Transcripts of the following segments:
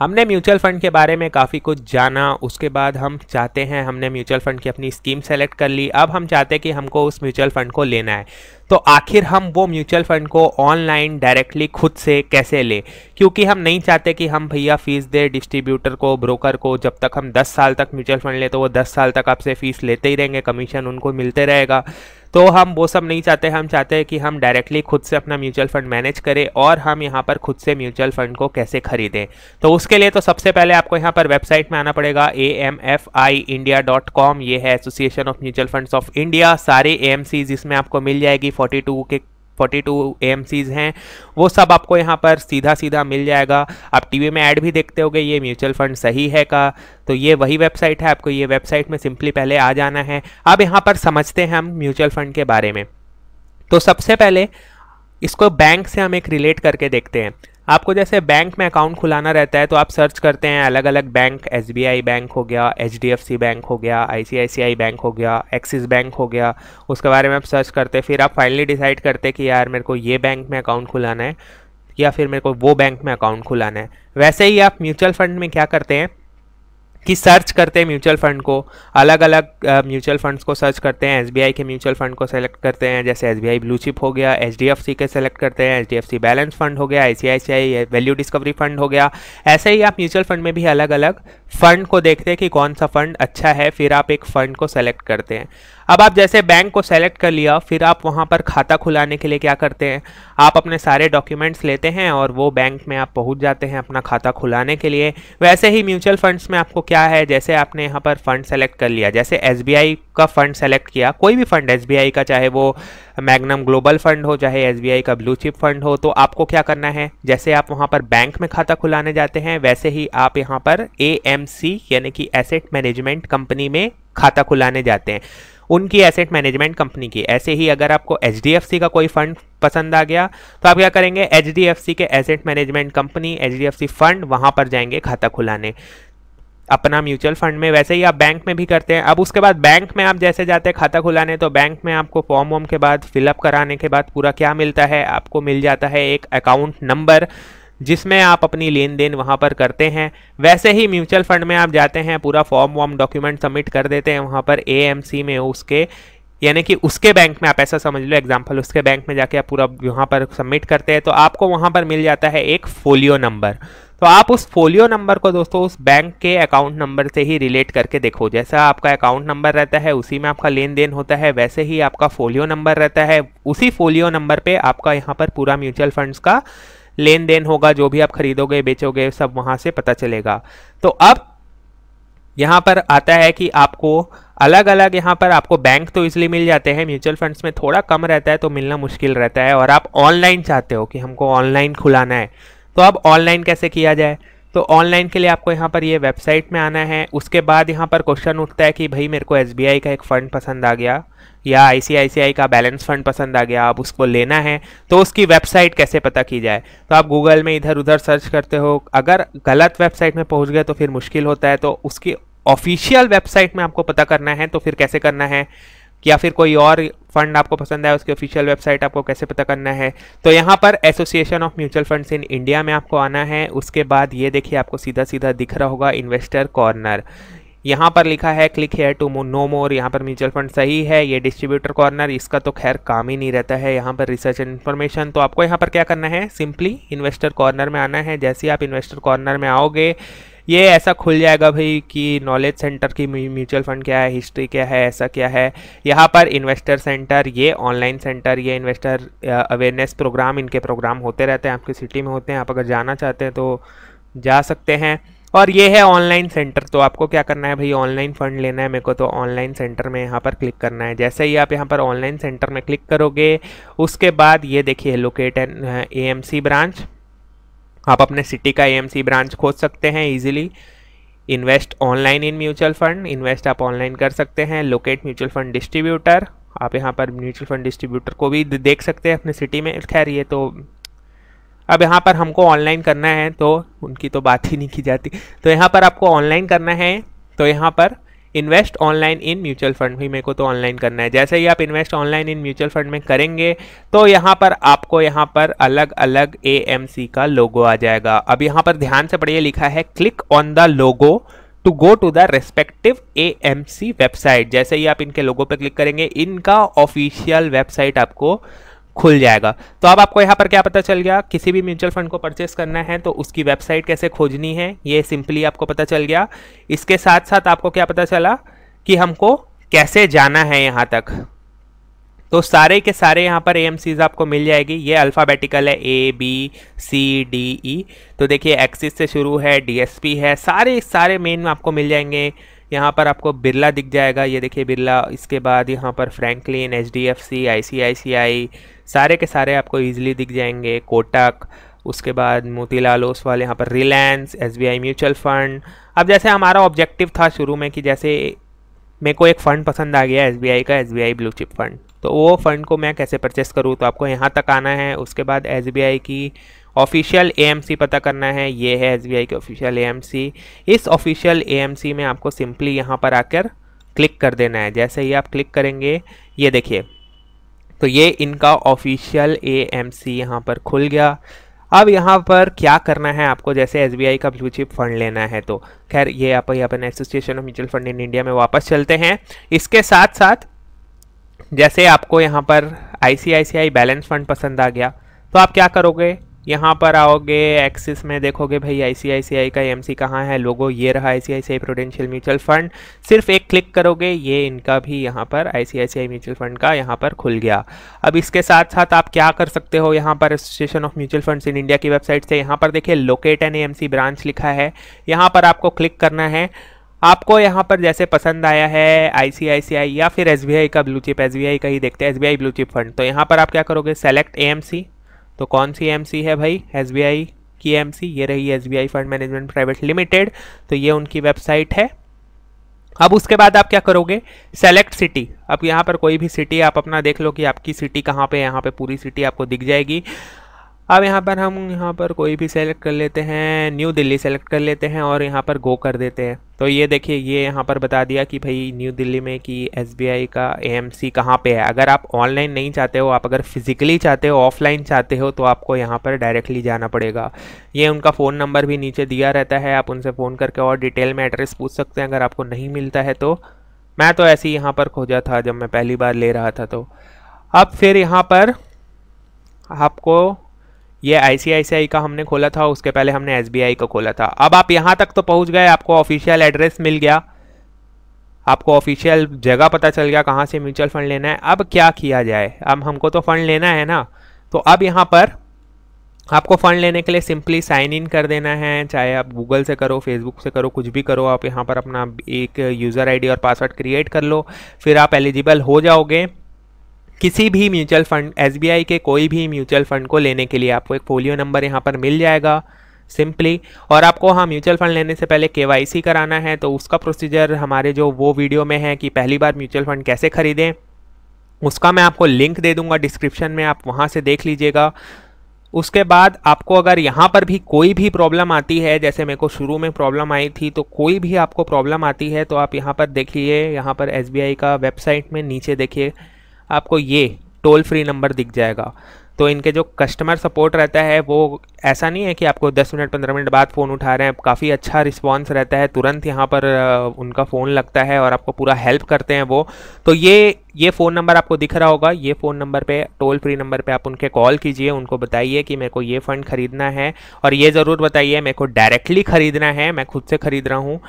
हमने mutual fund के बारे में काफ़ी कुछ जाना उसके बाद हम चाहते हैं हमने म्यूचुअल फंड की अपनी स्कीम सेलेक्ट कर ली अब हम चाहते हैं कि हमको उस म्यूचुअल फंड को लेना है तो आखिर हम वो म्यूचुअल फंड को ऑनलाइन डायरेक्टली खुद से कैसे ले क्योंकि हम नहीं चाहते कि हम भैया फीस दे डिस्ट्रीब्यूटर को ब्रोकर को जब तक हम 10 साल तक म्यूचुअल फंड ले तो वो 10 साल तक आपसे फीस लेते ही रहेंगे कमीशन उनको मिलते रहेगा तो हम वो सब नहीं चाहते हम चाहते हैं कि हम डायरेक्टली खुद से अपना म्यूचुअल फंड मैनेज करें और हम यहाँ पर खुद से म्यूचुअल फंड को कैसे खरीदें तो उसके लिए तो सबसे पहले आपको यहाँ पर वेबसाइट में आना पड़ेगा A M F I India dot com ये है association of mutual funds of India सारे ए एम सीज इसमें आपको मिल जाएगी फोर्टी टू के 42 टू हैं वो सब आपको यहाँ पर सीधा सीधा मिल जाएगा आप टीवी में ऐड भी देखते गए ये म्यूचुअल फंड सही है का तो ये वही वेबसाइट है आपको ये वेबसाइट में सिंपली पहले आ जाना है अब यहाँ पर समझते हैं हम म्यूचुअल फंड के बारे में तो सबसे पहले इसको बैंक से हम एक रिलेट करके देखते हैं आपको जैसे बैंक में अकाउंट खुलाना रहता है तो आप सर्च करते हैं अलग अलग बैंक एस बैंक हो गया एच बैंक हो गया आई बैंक हो गया एक्सिस बैंक हो गया उसके बारे में आप सर्च करते फिर आप फाइनली डिसाइड करते कि यार मेरे को ये बैंक में अकाउंट खुलाना है या फिर मेरे को वो बैंक में अकाउंट खुलाना है वैसे ही आप म्यूचुअल फंड में क्या करते हैं कि सर्च करते हैं म्यूचुअल फंड को अलग अलग म्यूचुअल फंड्स को सर्च करते हैं एसबीआई के म्यूचुअल फंड को सेलेक्ट करते हैं जैसे एसबीआई ब्लू चिप हो गया एचडीएफसी के सेलेक्ट करते हैं एचडीएफसी बैलेंस फंड हो गया आईसीआईसीआई वैल्यू डिस्कवरी फंड हो गया ऐसे ही आप म्यूचुअल फंड में भी अलग अलग फंड को देखते हैं कि कौन सा फंड अच्छा है फिर आप एक फ़ंड को सेलेक्ट करते हैं अब आप जैसे बैंक को सेलेक्ट कर लिया फिर आप वहाँ पर खाता खुलाने के लिए क्या करते हैं आप अपने सारे डॉक्यूमेंट्स लेते हैं और वो बैंक में आप पहुँच जाते हैं अपना खाता खुलाने के लिए वैसे ही म्यूचुअल फंड्स में आपको क्या है जैसे आपने यहाँ पर फंड सेलेक्ट कर लिया जैसे एस का फंड सेलेक्ट किया कोई भी फंड एस का चाहे वो मैग्नम ग्लोबल फंड हो चाहे एस का ब्लू चिप फंड हो तो आपको क्या करना है जैसे आप वहाँ पर बैंक में खाता खुलाने जाते हैं वैसे ही आप यहाँ पर ए यानी कि एसेट मैनेजमेंट कंपनी में खाता खुलाने जाते हैं उनकी एसेट मैनेजमेंट कंपनी की ऐसे ही अगर आपको एच का कोई फंड पसंद आ गया तो आप क्या करेंगे एच के asset management company each fund वहाँ पर जाएंगे खाता खुलाने अपना म्यूचुअल फंड में वैसे ही आप बैंक में भी करते हैं अब उसके बाद बैंक में आप जैसे जाते हैं खाता खुलाने तो बैंक में आपको फॉर्म वॉर्म के बाद फिलअप कराने के बाद पूरा क्या मिलता है आपको मिल जाता है एक अकाउंट नंबर जिसमें आप अपनी लेन देन वहाँ पर करते हैं वैसे ही म्यूचुअल फंड में आप जाते हैं पूरा फॉर्म वॉर्म डॉक्यूमेंट सबमिट कर देते हैं वहाँ पर ए में उसके यानी कि उसके बैंक में आप ऐसा समझ लो एग्जाम्पल उसके बैंक में जाके आप पूरा वहाँ पर सबमिट करते हैं तो आपको वहाँ पर मिल जाता है एक फोलियो नंबर तो आप उस फोलियो नंबर को दोस्तों उस बैंक के अकाउंट नंबर से ही रिलेट करके देखो जैसा आपका अकाउंट नंबर रहता है उसी में आपका लेन देन होता है वैसे ही आपका फोलियो नंबर रहता है उसी फोलियो नंबर पे आपका यहाँ पर पूरा म्यूचुअल फंड्स का लेन देन होगा जो भी आप खरीदोगे बेचोगे सब वहां से पता चलेगा तो अब यहाँ पर आता है कि आपको अलग अलग यहाँ पर आपको बैंक तो इसलिए मिल जाते हैं म्यूचुअल फंड्स में थोड़ा कम रहता है तो मिलना मुश्किल रहता है और आप ऑनलाइन चाहते हो कि हमको ऑनलाइन खुलाना है तो अब ऑनलाइन कैसे किया जाए तो ऑनलाइन के लिए आपको यहाँ पर ये यह वेबसाइट में आना है उसके बाद यहाँ पर क्वेश्चन उठता है कि भाई मेरे को एस का एक फ़ंड पसंद आ गया या आई का बैलेंस फंड पसंद आ गया आप उसको लेना है तो उसकी वेबसाइट कैसे पता की जाए तो आप गूगल में इधर उधर सर्च करते हो अगर गलत वेबसाइट में पहुँच गए तो फिर मुश्किल होता है तो उसकी ऑफिशियल वेबसाइट में आपको पता करना है तो फिर कैसे करना है या फिर कोई और फंड आपको पसंद है उसकी ऑफिशियल वेबसाइट आपको कैसे पता करना है तो यहाँ पर association of mutual funds in India में आपको आना है उसके बाद ये देखिए आपको सीधा सीधा दिख रहा होगा इन्वेस्टर कॉर्नर यहाँ पर लिखा है click here to know more यहाँ पर म्यूचुअल फंड सही है ये डिस्ट्रीब्यूटर कॉर्नर इसका तो खैर काम ही नहीं रहता है यहाँ पर रिसर्च एंड इन्फॉर्मेशन तो आपको यहाँ पर क्या करना है सिंपली इन्वेस्टर कॉर्नर में आना है जैसे ही आप इन्वेस्टर कॉर्नर में आओगे ये ऐसा खुल जाएगा भाई कि नॉलेज सेंटर की म्यूचुअल फंड क्या है हिस्ट्री क्या है ऐसा क्या है यहाँ पर इन्वेस्टर सेंटर ये ऑनलाइन सेंटर ये इन्वेस्टर अवेयरनेस प्रोग्राम इनके प्रोग्राम होते रहते हैं आपकी सिटी में होते हैं आप अगर जाना चाहते हैं तो जा सकते हैं और ये है ऑनलाइन सेंटर तो आपको क्या करना है भाई ऑनलाइन फंड लेना है मेरे को तो ऑनलाइन सेंटर में यहाँ पर क्लिक करना है जैसे ही आप यहाँ पर ऑनलाइन सेंटर में क्लिक करोगे उसके बाद ये देखिए लोकेट एन ए ब्रांच आप अपने सिटी का ए ब्रांच खोज सकते हैं easily invest online in mutual fund invest आप ऑनलाइन कर सकते हैं लोकेट म्यूचुअल फंड डिस्ट्रीब्यूटर आप यहाँ पर म्यूचुअल फंड डिस्ट्रीब्यूटर को भी देख सकते हैं अपने सिटी में खैर ये तो अब यहाँ पर हमको ऑनलाइन करना है तो उनकी तो बात ही नहीं की जाती तो यहाँ पर आपको ऑनलाइन करना है तो यहाँ पर invest online in mutual fund भी मेरे को तो ऑनलाइन करना है जैसे ही आप invest online in mutual fund में करेंगे तो यहाँ पर आपको यहाँ पर अलग अलग ए का लोगो आ जाएगा अब यहाँ पर ध्यान से पढ़िए लिखा है click on the logo to go to the respective a website जैसे ही आप इनके लोगो पर क्लिक करेंगे इनका ऑफिशियल वेबसाइट आपको खुल जाएगा तो अब आपको यहाँ पर क्या पता चल गया किसी भी म्यूचुअल फंड को परचेस करना है तो उसकी वेबसाइट कैसे खोजनी है ये सिंपली आपको पता चल गया इसके साथ साथ आपको क्या पता चला कि हमको कैसे जाना है यहाँ तक तो सारे के सारे यहाँ पर ए आपको मिल जाएगी ये अल्फ़ाबेटिकल है A B C D E तो देखिए एक्सिस से शुरू है डी है सारे सारे मेन आपको मिल जाएंगे यहाँ पर आपको बिरला दिख जाएगा ये देखिए बिरला इसके बाद यहाँ पर Franklin H D F C I C I C I सारे के सारे आपको ईजिली दिख जाएंगे कोटक उसके बाद मोतीलाल ओसवाल यहाँ पर रिलायंस एस म्यूचुअल फ़ंड अब जैसे हमारा ऑब्जेक्टिव था शुरू में कि जैसे मेरे को एक फ़ंड पसंद आ गया एस का एस ब्लू चिप फ़ंड तो वो फ़ंड को मैं कैसे परचेस करूँ तो आपको यहाँ तक आना है उसके बाद एस की ऑफिशियल ए पता करना है ये है एस बी की ऑफिशियल ए इस ऑफिशियल ए में आपको सिंपली यहाँ पर आकर क्लिक कर देना है जैसे ही आप क्लिक करेंगे ये देखिए तो ये इनका ऑफिशियल ए एम सी यहाँ पर खुल गया अब यहाँ पर क्या करना है आपको जैसे एस का ब्लू चिप फंड लेना है तो खैर ये आप ये अपन association of mutual fund in India में वापस चलते हैं इसके साथ साथ जैसे आपको यहाँ पर आई बैलेंस फंड पसंद आ गया तो आप क्या करोगे यहाँ पर आओगे एक्सिस में देखोगे भाई आईसीआईसीआई का एमसी कहाँ है लोगो ये रहा आईसीआईसीआई प्रोडेंशियल म्यूचुअल फंड सिर्फ एक क्लिक करोगे ये इनका भी यहाँ पर आईसीआईसीआई म्यूचुअल फंड का यहाँ पर खुल गया अब इसके साथ साथ आप क्या कर सकते हो यहाँ पर association of mutual fund in India की वेबसाइट से यहाँ पर देखिए लोकेट एन एम ब्रांच लिखा है यहाँ पर आपको क्लिक करना है आपको यहाँ पर जैसे पसंद आया है आईसीआईसीआई या फिर एसबीआई का ब्लू चिप एसबीआई का ही देखते हैं एसबीआई ब्लू चिप फंड तो यहाँ पर आप क्या करोगे सेलेक्ट एएमसी तो कौन सी एम है भाई एस की एम ये रही S fund management private limited तो ये उनकी वेबसाइट है अब उसके बाद आप क्या करोगे सेलेक्ट सिटी अब यहाँ पर कोई भी सिटी आप अपना देख लो कि आपकी सिटी कहाँ पे यहाँ पे पूरी सिटी आपको दिख जाएगी अब यहाँ पर हम यहाँ पर कोई भी सेलेक्ट कर लेते हैं न्यू दिल्ली सेलेक्ट कर लेते हैं और यहाँ पर गो कर देते हैं तो ये देखिए ये यहाँ पर बता दिया कि भाई न्यू दिल्ली में कि एसबीआई का एएमसी कहाँ पे है अगर आप ऑनलाइन नहीं चाहते हो आप अगर फिजिकली चाहते हो ऑफलाइन चाहते हो तो आपको यहाँ पर डायरेक्टली जाना पड़ेगा ये उनका फ़ोन नंबर भी नीचे दिया रहता है आप उनसे फ़ोन करके और डिटेल में एड्रेस पूछ सकते हैं अगर आपको नहीं मिलता है तो मैं तो ऐसे ही यहाँ पर खोजा था जब मैं पहली बार ले रहा था तो अब फिर यहाँ पर आपको ये आई का हमने खोला था उसके पहले हमने एस का खोला था अब आप यहाँ तक तो पहुँच गए आपको ऑफिशियल एड्रेस मिल गया आपको ऑफिशियल जगह पता चल गया कहाँ से म्यूचुअल फंड लेना है अब क्या किया जाए अब हमको तो फंड लेना है ना तो अब यहाँ पर आपको फ़ंड लेने के लिए सिंपली साइन इन कर देना है चाहे आप गूगल से करो फेसबुक से करो कुछ भी करो आप यहाँ पर अपना एक यूज़र आईडी और पासवर्ड क्रिएट कर लो फिर आप एलिजिबल हो जाओगे किसी भी म्यूचुअल फंड एस के कोई भी म्यूचुअल फंड को लेने के लिए आपको एक फोलियो नंबर यहाँ पर मिल जाएगा सिंपली और आपको हाँ म्यूचुअल फंड लेने से पहले केवाईसी कराना है तो उसका प्रोसीजर हमारे जो वो वीडियो में है कि पहली बार म्यूचुअल फंड कैसे खरीदें उसका मैं आपको लिंक दे दूंगा डिस्क्रिप्शन में आप वहाँ से देख लीजिएगा उसके बाद आपको अगर यहाँ पर भी कोई भी प्रॉब्लम आती है जैसे मेरे को शुरू में प्रॉब्लम आई थी तो कोई भी आपको प्रॉब्लम आती है तो आप यहाँ पर देखिए यहाँ पर एस का वेबसाइट में नीचे देखिए आपको ये टोल फ्री नंबर दिख जाएगा तो इनके जो कस्टमर सपोर्ट रहता है वो ऐसा नहीं है कि आपको 10 मिनट 15 मिनट बाद फ़ोन उठा रहे हैं काफ़ी अच्छा रिस्पांस रहता है तुरंत यहाँ पर उनका फ़ोन लगता है और आपको पूरा हेल्प करते हैं वो तो ये ये फ़ोन नंबर आपको दिख रहा होगा ये फ़ोन नंबर पे टोल फ्री नंबर पे आप उनके कॉल कीजिए उनको बताइए कि मेरे को ये फ़ंड ख़रीदना है और ये ज़रूर बताइए मेरे को डायरेक्टली ख़रीदना है मैं खुद से ख़रीद रहा हूँ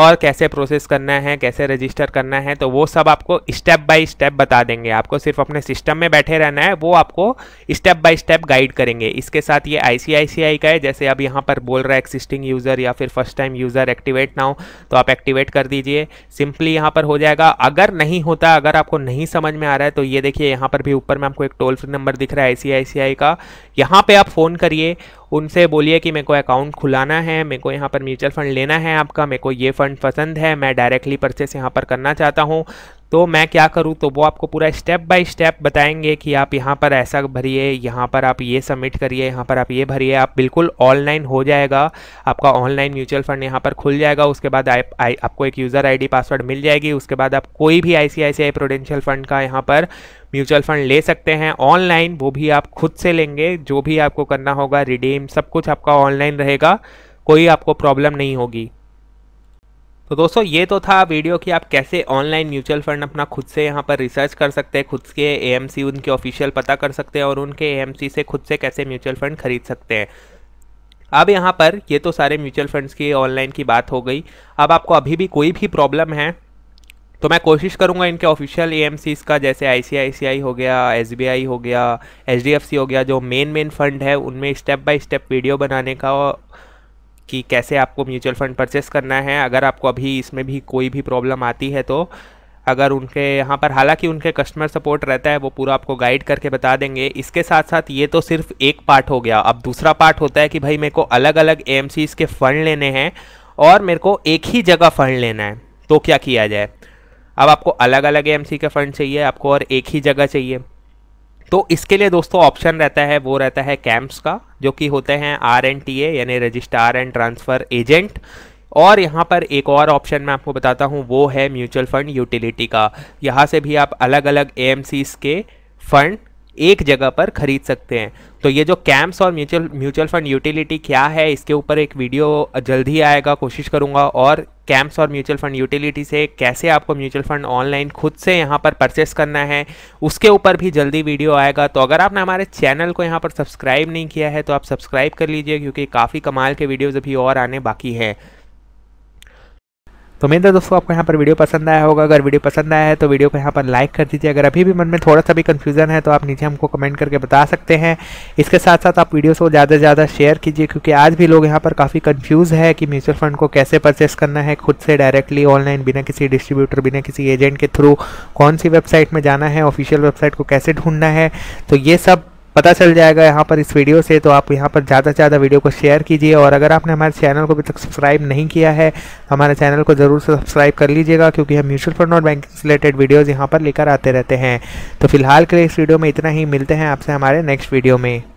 और कैसे प्रोसेस करना है कैसे रजिस्टर करना है तो वो सब आपको स्टेप बाय स्टेप बता देंगे आपको सिर्फ अपने सिस्टम में बैठे रहना है वो आपको स्टेप बाय स्टेप गाइड करेंगे इसके साथ ये आई का है जैसे अब यहाँ पर बोल रहा है एक्सिस्टिंग यूज़र या फिर फर्स्ट टाइम यूज़र एक्टिवेट ना हो तो आप एक्टिवेट कर दीजिए सिंपली यहाँ पर हो जाएगा अगर नहीं होता अगर आपको नहीं समझ में आ रहा है तो ये देखिए यहाँ पर भी ऊपर में आपको एक टोल फ्री नंबर दिख रहा है आई का यहाँ पर आप फ़ोन करिए उनसे बोलिए कि मेरे को अकाउंट खुलाना है मेरे को यहाँ पर म्यूचुअल फ़ंड लेना है आपका मेरे को ये फ़ंड पसंद है मैं डायरेक्टली परचेस यहाँ पर करना चाहता हूँ तो मैं क्या करूँ तो वो आपको पूरा स्टेप बाय स्टेप बताएंगे कि आप यहाँ पर ऐसा भरिए यहाँ पर आप ये सबमिट करिए यहाँ पर आप ये भरिए आप बिल्कुल ऑनलाइन हो जाएगा आपका ऑनलाइन म्यूचुअल फंड यहाँ पर खुल जाएगा उसके बाद आ, आ, आपको एक यूज़र आईडी पासवर्ड मिल जाएगी उसके बाद आप कोई भी आईसीआईसीआई प्रोडेंशियल फंड का यहाँ पर म्यूचुअल फंड ले सकते हैं ऑनलाइन वो भी आप खुद से लेंगे जो भी आपको करना होगा रिडीम सब कुछ आपका ऑनलाइन रहेगा कोई आपको प्रॉब्लम नहीं होगी तो दोस्तों ये तो था वीडियो कि आप कैसे ऑनलाइन म्यूचुअल फंड अपना खुद से यहाँ पर रिसर्च कर सकते हैं खुद के एएमसी उनके ऑफिशियल पता कर सकते हैं और उनके एएमसी से खुद से कैसे म्यूचुअल फंड खरीद सकते हैं अब यहाँ पर ये तो सारे म्यूचुअल फंड्स की ऑनलाइन की बात हो गई अब आपको अभी भी कोई भी प्रॉब्लम है तो मैं कोशिश करूंगा इनके ऑफिशियल ए का जैसे आई हो गया एस हो गया एच हो गया जो मेन मेन फंड है उनमें स्टेप बाय स्टेप वीडियो बनाने का कि कैसे आपको म्यूचुअल फ़ंड परचेस करना है अगर आपको अभी इसमें भी कोई भी प्रॉब्लम आती है तो अगर उनके यहाँ पर हालांकि उनके कस्टमर सपोर्ट रहता है वो पूरा आपको गाइड करके बता देंगे इसके साथ साथ ये तो सिर्फ एक पार्ट हो गया अब दूसरा पार्ट होता है कि भाई मेरे को अलग अलग ए के फ़ंड लेने हैं और मेरे को एक ही जगह फ़ंड लेना है तो क्या किया जाए अब आपको अलग अलग ए के फ़ंड चाहिए आपको और एक ही जगह चाहिए तो इसके लिए दोस्तों ऑप्शन रहता है वो रहता है कैंप्स का जो कि होते हैं आर एंड टी ए यानी रजिस्ट्रार एंड ट्रांसफ़र एजेंट और यहाँ पर एक और ऑप्शन मैं आपको बताता हूँ वो है म्यूचुअल फ़ंड यूटिलिटी का यहाँ से भी आप अलग अलग ए के फ़ंड एक जगह पर खरीद सकते हैं तो ये जो कैंप्स और म्यूचुअल म्यूचुअल फंड यूटिलिटी क्या है इसके ऊपर एक वीडियो जल्द ही आएगा कोशिश करूँगा और कैंप्स और म्यूचुअल फंड यूटिलिटी से कैसे आपको म्यूचुअल फंड ऑनलाइन खुद से यहाँ पर परचेस करना है उसके ऊपर भी जल्दी वीडियो आएगा तो अगर आपने हमारे चैनल को यहाँ पर सब्सक्राइब नहीं किया है तो आप सब्सक्राइब कर लीजिए क्योंकि काफ़ी कमाल के वीडियोज़ अभी और आने बाकी हैं तो उम्मीद है दोस्तों आपको यहाँ पर वीडियो पसंद आया होगा अगर वीडियो पसंद आया है तो वीडियो को यहाँ पर लाइक कर दीजिए अगर अभी भी मन में थोड़ा सा भी कन्फ्यूजन है तो आप नीचे हमको कमेंट करके बता सकते हैं इसके साथ साथ आप वीडियोस को ज़्यादा से ज़्यादा शेयर कीजिए क्योंकि आज भी लोग यहाँ पर काफ़ी कन्फ्यूज़ है कि म्यूचुअल फंड को कैसे परचेस करना है खुद से डायरेक्टली ऑनलाइन बिना किसी डिस्ट्रीब्यूटर बिना किसी एजेंट के थ्रू कौन सी वेबसाइट में जाना है ऑफिशियल वेबसाइट को कैसे ढूंढना है तो ये सब पता चल जाएगा यहाँ पर इस वीडियो से तो आप यहाँ पर ज़्यादा से ज़्यादा वीडियो को शेयर कीजिए और अगर आपने हमारे चैनल को अभी तक सब्सक्राइब नहीं किया है तो हमारे चैनल को ज़रूर से सब्सक्राइब कर लीजिएगा क्योंकि हम म्यूचुअल फंड और बैंकिंग से रिलेटेड वीडियोज़ यहाँ पर लेकर आते रहते हैं तो फिलहाल के लिए इस वीडियो में इतना ही मिलते हैं आपसे हमारे नेक्स्ट वीडियो में